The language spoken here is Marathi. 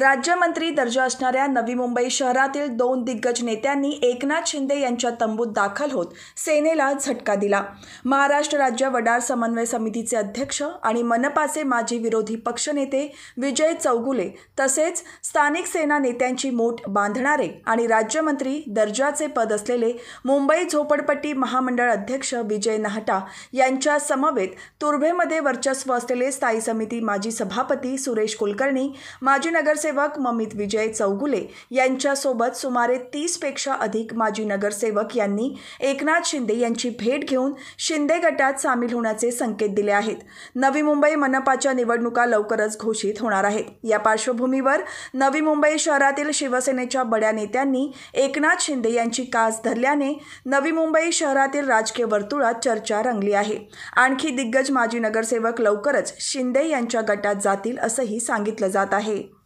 राज्यमंत्री दर्जा असणाऱ्या नवी मुंबई शहरातील दोन दिग्गज नेत्यांनी एकनाथ शिंदे यांच्या तंबूत दाखल होत सेनेला झटका दिला महाराष्ट्र राज्य वडार समन्वय समितीचे अध्यक्ष आणि मनपाचे माजी विरोधी पक्षनेते विजय चौगुले तसेच स्थानिक सेना नेत्यांची मोठ बांधणारे आणि राज्यमंत्री दर्जाचे पद असलेले मुंबई झोपडपट्टी महामंडळ अध्यक्ष विजय नाहटा यांच्या समवेत तुर्भेमध्ये वर्चस्व असलेले स्थायी समिती माजी सभापती सुरेश कुलकर्णी माजी नगर नगरसेवक ममित विजय चौगुले यांच्यासोबत सुमारे तीसपेक्षा अधिक माजी नगरसेवक यांनी एकनाथ शिंदे यांची भेट घेऊन शिंदे गटात सामील होण्याचे संकेत दिले आहेत नवी मुंबई मनपाच्या निवडणुका लवकरच घोषित होणार आहेत या पार्श्वभूमीवर नवी मुंबई शहरातील शिवसेनेच्या बड्या नेत्यांनी एकनाथ शिंदे यांची कास धरल्याने नवी मुंबई शहरातील राजकीय वर्तुळात चर्चा रंगली आहे आणखी दिग्गज माजी नगरसेवक लवकरच शिंदे यांच्या गटात जातील असंही सांगितलं जात आहे